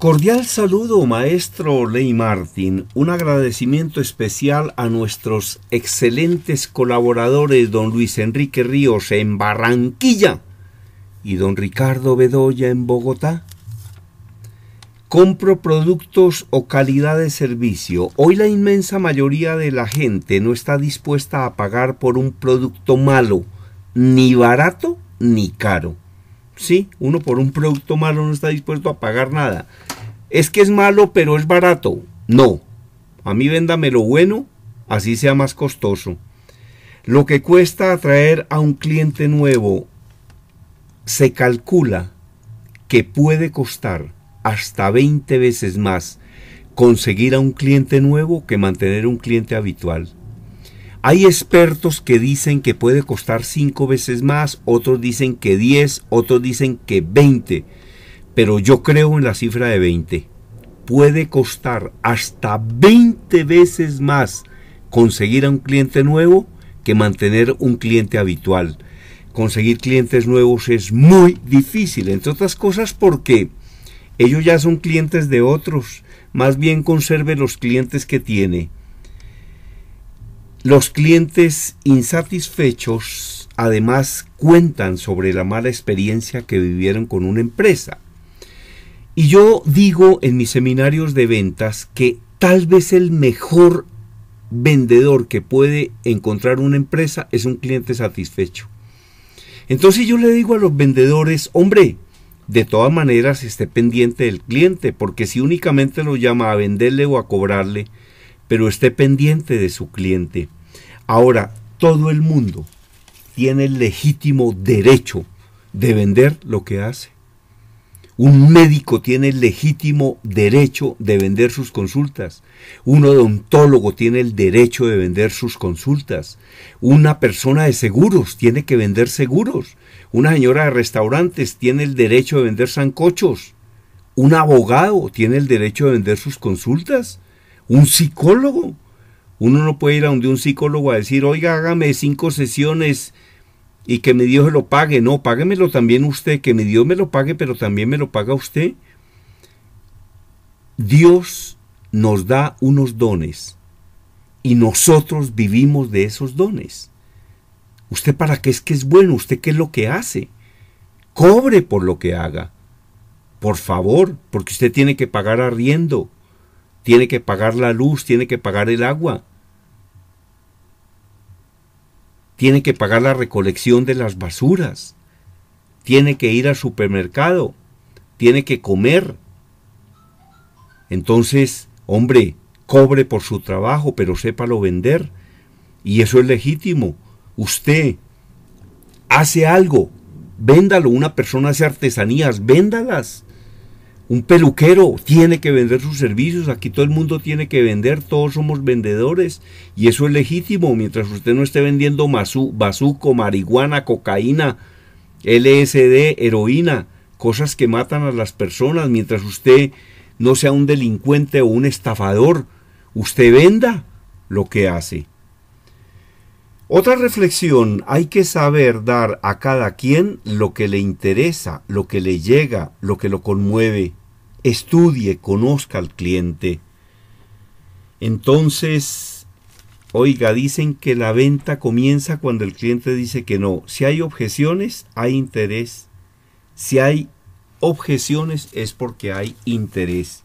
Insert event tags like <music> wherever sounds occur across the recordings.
Cordial saludo, maestro Ley Martin. Un agradecimiento especial a nuestros excelentes colaboradores, don Luis Enrique Ríos en Barranquilla y don Ricardo Bedoya en Bogotá. Compro productos o calidad de servicio. Hoy la inmensa mayoría de la gente no está dispuesta a pagar por un producto malo, ni barato ni caro. Sí, uno por un producto malo no está dispuesto a pagar nada. Es que es malo, pero es barato. No. A mí véndame lo bueno, así sea más costoso. Lo que cuesta atraer a un cliente nuevo se calcula que puede costar hasta 20 veces más conseguir a un cliente nuevo que mantener un cliente habitual. Hay expertos que dicen que puede costar cinco veces más, otros dicen que 10, otros dicen que 20, pero yo creo en la cifra de 20. Puede costar hasta 20 veces más conseguir a un cliente nuevo que mantener un cliente habitual. Conseguir clientes nuevos es muy difícil, entre otras cosas porque ellos ya son clientes de otros, más bien conserve los clientes que tiene los clientes insatisfechos además cuentan sobre la mala experiencia que vivieron con una empresa. Y yo digo en mis seminarios de ventas que tal vez el mejor vendedor que puede encontrar una empresa es un cliente satisfecho. Entonces yo le digo a los vendedores, hombre, de todas maneras esté pendiente del cliente, porque si únicamente lo llama a venderle o a cobrarle, pero esté pendiente de su cliente. Ahora, todo el mundo tiene el legítimo derecho de vender lo que hace. Un médico tiene el legítimo derecho de vender sus consultas. Un odontólogo tiene el derecho de vender sus consultas. Una persona de seguros tiene que vender seguros. Una señora de restaurantes tiene el derecho de vender sancochos. Un abogado tiene el derecho de vender sus consultas un psicólogo. Uno no puede ir a donde un psicólogo a decir, oiga, hágame cinco sesiones y que mi Dios lo pague. No, páguemelo también usted, que mi Dios me lo pague, pero también me lo paga usted. Dios nos da unos dones y nosotros vivimos de esos dones. ¿Usted para qué es que es bueno? ¿Usted qué es lo que hace? Cobre por lo que haga. Por favor, porque usted tiene que pagar arriendo, tiene que pagar la luz, tiene que pagar el agua, tiene que pagar la recolección de las basuras, tiene que ir al supermercado, tiene que comer. Entonces, hombre, cobre por su trabajo, pero sépalo vender. Y eso es legítimo. Usted hace algo, véndalo. Una persona hace artesanías, véndalas. Un peluquero tiene que vender sus servicios, aquí todo el mundo tiene que vender, todos somos vendedores y eso es legítimo mientras usted no esté vendiendo basuco, bazuco, marihuana, cocaína, LSD, heroína, cosas que matan a las personas, mientras usted no sea un delincuente o un estafador, usted venda lo que hace. Otra reflexión, hay que saber dar a cada quien lo que le interesa, lo que le llega, lo que lo conmueve estudie, conozca al cliente. Entonces, oiga, dicen que la venta comienza cuando el cliente dice que no. Si hay objeciones, hay interés. Si hay objeciones es porque hay interés.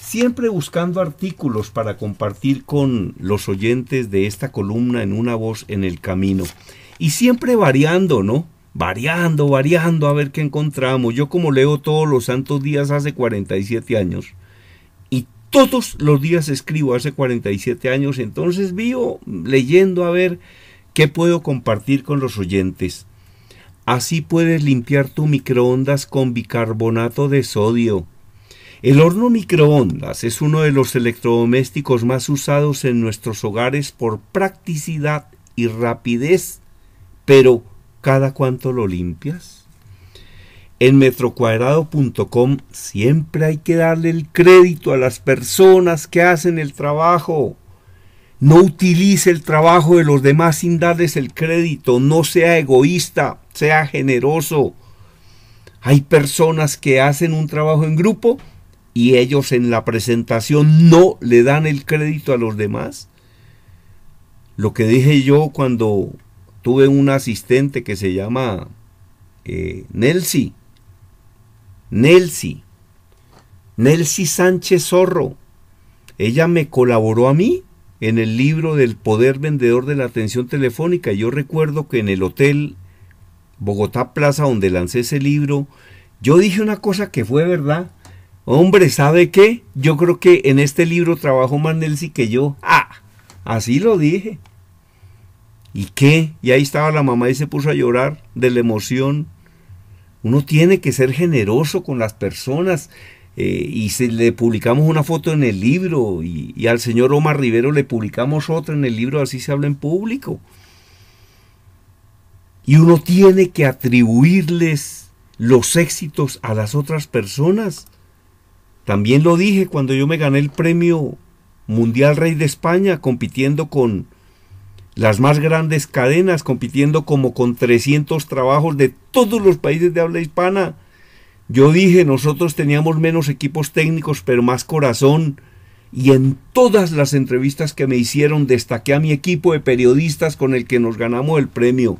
Siempre buscando artículos para compartir con los oyentes de esta columna en una voz en el camino. Y siempre variando, ¿no? variando, variando a ver qué encontramos. Yo como leo todos los santos días hace 47 años y todos los días escribo hace 47 años, entonces vivo leyendo a ver qué puedo compartir con los oyentes. Así puedes limpiar tu microondas con bicarbonato de sodio. El horno microondas es uno de los electrodomésticos más usados en nuestros hogares por practicidad y rapidez, pero cada cuanto lo limpias? En metrocuadrado.com siempre hay que darle el crédito a las personas que hacen el trabajo. No utilice el trabajo de los demás sin darles el crédito. No sea egoísta, sea generoso. Hay personas que hacen un trabajo en grupo y ellos en la presentación no le dan el crédito a los demás. Lo que dije yo cuando tuve un asistente que se llama eh, Nelsi. Nelsi. Sánchez Zorro. Ella me colaboró a mí en el libro del poder vendedor de la atención telefónica. Yo recuerdo que en el hotel Bogotá Plaza donde lancé ese libro, yo dije una cosa que fue verdad. Hombre, ¿sabe qué? Yo creo que en este libro trabajó más Nelsi que yo. Ah, así lo dije. ¿Y qué? Y ahí estaba la mamá y se puso a llorar de la emoción. Uno tiene que ser generoso con las personas. Eh, y se, le publicamos una foto en el libro y, y, al señor Omar Rivero le publicamos otra en el libro, así se habla en público. Y uno tiene que atribuirles los éxitos a las otras personas. También lo dije cuando yo me gané el premio Mundial Rey de España compitiendo con las más grandes cadenas compitiendo como con 300 trabajos de todos los países de habla hispana. Yo dije, nosotros teníamos menos equipos técnicos, pero más corazón. Y en todas las entrevistas que me hicieron destaqué a mi equipo de periodistas con el que nos ganamos el premio.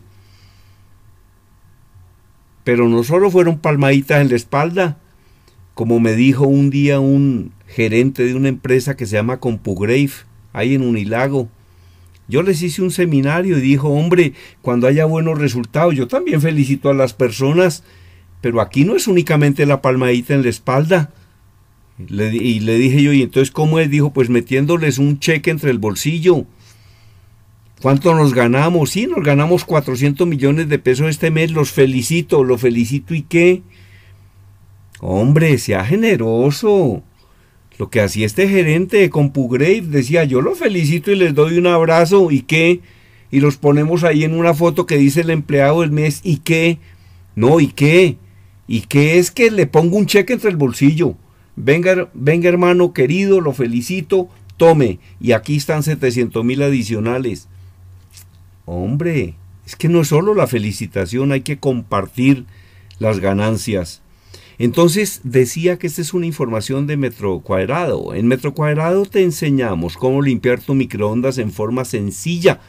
Pero no solo fueron palmaditas en la espalda, como me dijo un día un gerente de una empresa que se llama Compugrave, ahí en Unilago yo les hice un seminario y dijo, hombre, cuando haya buenos resultados, yo también felicito a las personas, pero aquí no es únicamente la palmadita en la espalda. y le dije yo, ¿y entonces cómo es? Dijo, pues metiéndoles un cheque entre el bolsillo. ¿Cuánto nos ganamos? Sí, nos ganamos 400 millones de pesos este mes, los felicito, los felicito y qué. Hombre, sea generoso. Lo que hacía este gerente de CompuGrave decía, yo lo felicito y les doy un abrazo y qué, y los ponemos ahí en una foto que dice el empleado del mes y qué, no, y qué, y qué es que le pongo un cheque entre el bolsillo. Venga, venga hermano querido, lo felicito, tome, y aquí están 700 mil adicionales. Hombre, es que no es solo la felicitación, hay que compartir las ganancias. Entonces decía que esta es una información de metro cuadrado. En metro cuadrado te enseñamos cómo limpiar tu microondas en forma sencilla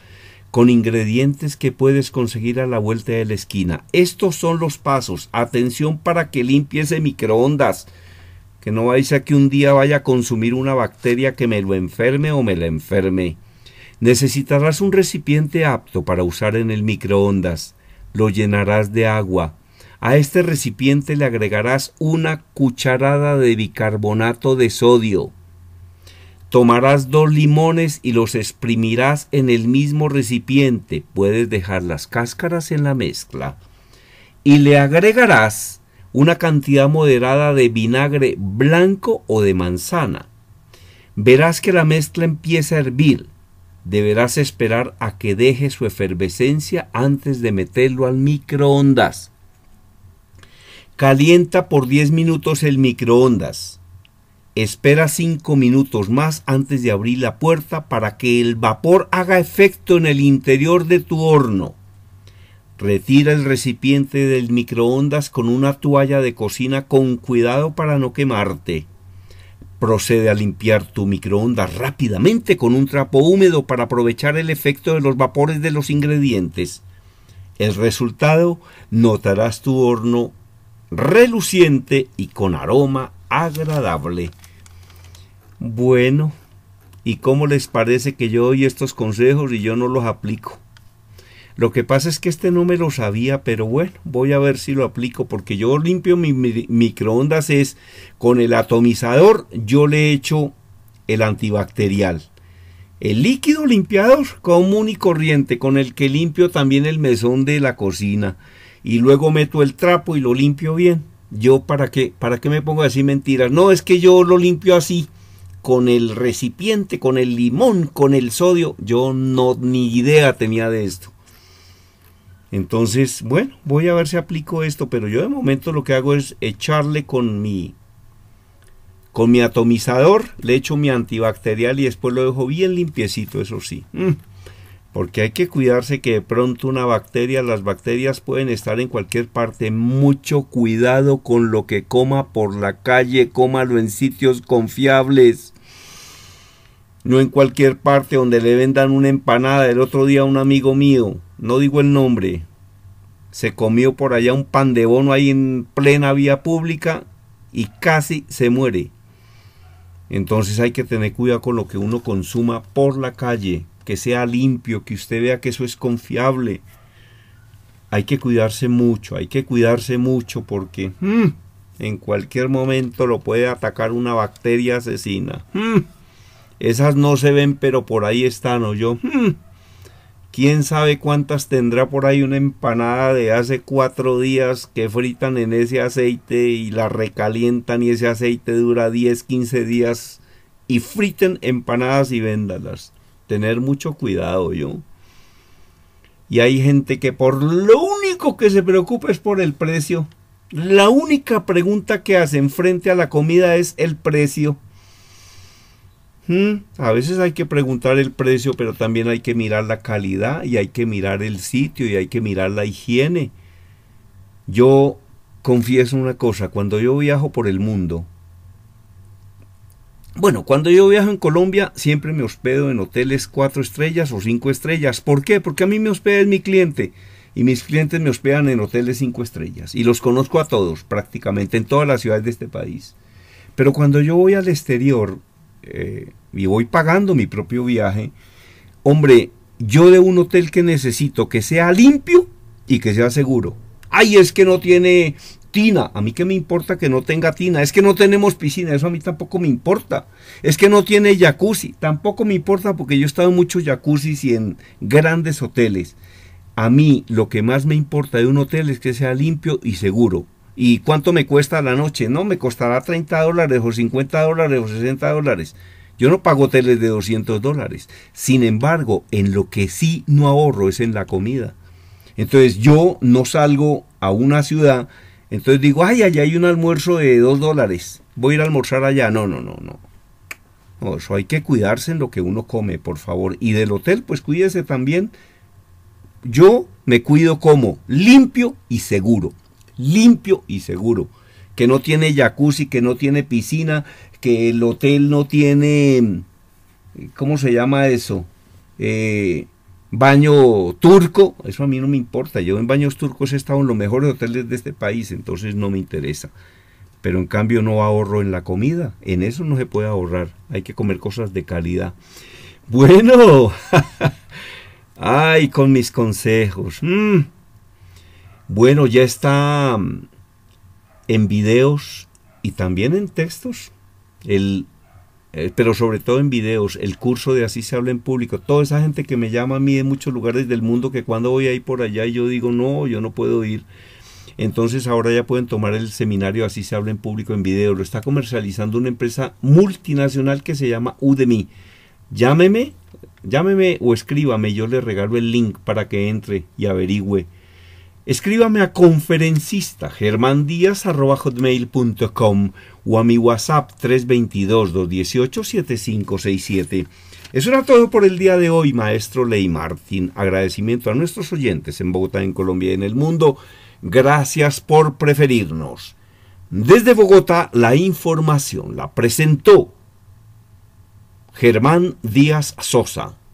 con ingredientes que puedes conseguir a la vuelta de la esquina. Estos son los pasos. Atención para que limpies el microondas. Que no vais a que un día vaya a consumir una bacteria que me lo enferme o me la enferme. Necesitarás un recipiente apto para usar en el microondas. Lo llenarás de agua a este recipiente le agregarás una cucharada de bicarbonato de sodio. Tomarás dos limones y los exprimirás en el mismo recipiente. Puedes dejar las cáscaras en la mezcla. Y le agregarás una cantidad moderada de vinagre blanco o de manzana. Verás que la mezcla empieza a hervir. Deberás esperar a que deje su efervescencia antes de meterlo al microondas. Calienta por 10 minutos el microondas. Espera 5 minutos más antes de abrir la puerta para que el vapor haga efecto en el interior de tu horno. Retira el recipiente del microondas con una toalla de cocina con cuidado para no quemarte. Procede a limpiar tu microondas rápidamente con un trapo húmedo para aprovechar el efecto de los vapores de los ingredientes. El resultado notarás tu horno reluciente y con aroma agradable. Bueno, ¿y cómo les parece que yo doy estos consejos y yo no los aplico? Lo que pasa es que este no me lo sabía, pero bueno, voy a ver si lo aplico, porque yo limpio mi, mi microondas es con el atomizador, yo le echo el antibacterial. El líquido limpiador común y corriente con el que limpio también el mesón de la cocina y luego meto el trapo y lo limpio bien. Yo para qué, para qué me pongo a decir mentiras. No, es que yo lo limpio así, con el recipiente, con el limón, con el sodio. Yo no ni idea tenía de esto. Entonces, bueno, voy a ver si aplico esto, pero yo de momento lo que hago es echarle con mi con mi atomizador, le echo mi antibacterial y después lo dejo bien limpiecito, eso sí. Mm porque hay que cuidarse que de pronto una bacteria, las bacterias pueden estar en cualquier parte, mucho cuidado con lo que coma por la calle, cómalo en sitios confiables. No en cualquier parte donde le vendan una empanada. El otro día un amigo mío, no digo el nombre, se comió por allá un pan de bono ahí en plena vía pública y casi se muere. Entonces hay que tener cuidado con lo que uno consuma por la calle que sea limpio, que usted vea que eso es confiable. Hay que cuidarse mucho, hay que cuidarse mucho porque mm, en cualquier momento lo puede atacar una bacteria asesina. Mm, esas no se ven, pero por ahí están, o yo. Mm, quién sabe cuántas tendrá por ahí una empanada de hace cuatro días que fritan en ese aceite y la recalientan y ese aceite dura 10, 15 días y friten empanadas y véndalas tener mucho cuidado yo. Y hay gente que por lo único que se preocupa es por el precio. La única pregunta que hacen frente a la comida es el precio. Hmm, a veces hay que preguntar el precio, pero también hay que mirar la calidad y hay que mirar el sitio y hay que mirar la higiene. Yo confieso una cosa, cuando yo viajo por el mundo, bueno, cuando yo viajo en Colombia siempre me hospedo en hoteles cuatro estrellas o cinco estrellas. ¿Por qué? Porque a mí me hospeda mi cliente y mis clientes me hospedan en hoteles cinco estrellas y los conozco a todos prácticamente en todas las ciudades de este país. Pero cuando yo voy al exterior eh, y voy pagando mi propio viaje, hombre, yo de un hotel que necesito que sea limpio y que sea seguro. Ay, es que no tiene tina. A mí que me importa que no tenga tina. Es que no tenemos piscina. Eso a mí tampoco me importa. Es que no tiene jacuzzi. Tampoco me importa porque yo he estado en muchos jacuzzis y en grandes hoteles. A mí lo que más me importa de un hotel es que sea limpio y seguro. ¿Y cuánto me cuesta la noche? No, me costará 30 dólares o 50 dólares o 60 dólares. Yo no pago hoteles de 200 dólares. Sin embargo, en lo que sí no ahorro es en la comida. Entonces yo no salgo a una ciudad entonces digo, ay, allá hay un almuerzo de dos dólares, voy a ir a almorzar allá. No, no, no, no. No, eso hay que cuidarse en lo que uno come, por favor. Y del hotel, pues cuídese también. Yo me cuido como limpio y seguro. Limpio y seguro. Que no tiene jacuzzi, que no tiene piscina, que el hotel no tiene... ¿Cómo se llama eso? Eh, baño turco, eso a mí no me importa. Yo en baños turcos he estado en los mejores hoteles de este país, entonces no me interesa. Pero en cambio no ahorro en la comida, en eso no se puede ahorrar, hay que comer cosas de calidad. Bueno, <laughs> ay, con mis consejos. Mm. Bueno, ya está mm, en videos y también en textos el eh, pero sobre todo en videos, el curso de Así se habla en público, toda esa gente que me llama a mí de muchos lugares del mundo que cuando voy ahí por allá yo digo, no, yo no puedo ir. Entonces ahora ya pueden tomar el seminario Así se habla en público en video. Lo está comercializando una empresa multinacional que se llama Udemy. Llámeme, llámeme o escríbame, yo le regalo el link para que entre y averigüe Escríbame a conferencista o a mi WhatsApp 322-218-7567. Eso era todo por el día de hoy, maestro Ley Martín. Agradecimiento a nuestros oyentes en Bogotá, en Colombia y en el mundo. Gracias por preferirnos. Desde Bogotá, la información la presentó Germán Díaz Sosa